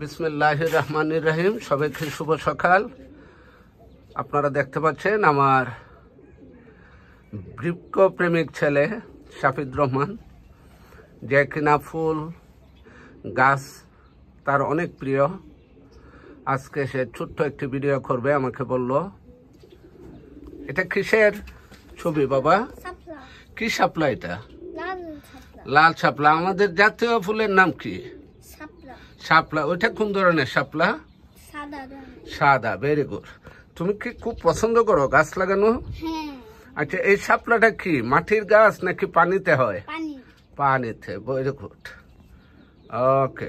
বিসমুল্লাহ রহমান রাহিম সবাইকে শুভ সকাল আপনারা দেখতে পাচ্ছেন আমার বৃক্ষ প্রেমিক ছেলে শাফিদ রহমান যে কিনা ফুল গাছ তার অনেক প্রিয় আজকে সে ছোট্ট একটি ভিডিও করবে আমাকে বলল এটা কিসের ছবি বাবা কি শাপলা এটা লাল শাপলা আমাদের জাতীয় ফুলের নাম কি শাপলা ওইটা কোন ধরনের শাপলা সাদা ভেরি গুড তুমি কি খুব পছন্দ করো গাছ লাগানো হ্যাঁ। আচ্ছা এই শাপলাটা কি মাটির গাছ নাকি পানিতে হয় পানিতে ভেরি গুড ওকে